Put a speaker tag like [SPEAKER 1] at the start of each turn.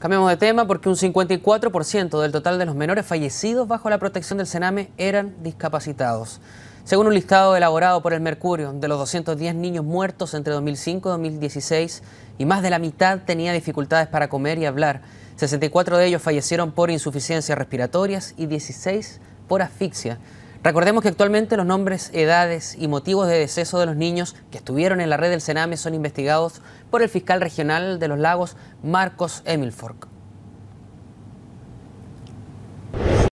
[SPEAKER 1] Cambiamos de tema porque un 54% del total de los menores fallecidos bajo la protección del Sename eran discapacitados. Según un listado elaborado por el Mercurio, de los 210 niños muertos entre 2005 y 2016, y más de la mitad tenía dificultades para comer y hablar. 64 de ellos fallecieron por insuficiencias respiratorias y 16 por asfixia. Recordemos que actualmente los nombres, edades y motivos de deceso de los niños que estuvieron en la red del Sename son investigados por el fiscal regional de los lagos, Marcos Emilfork.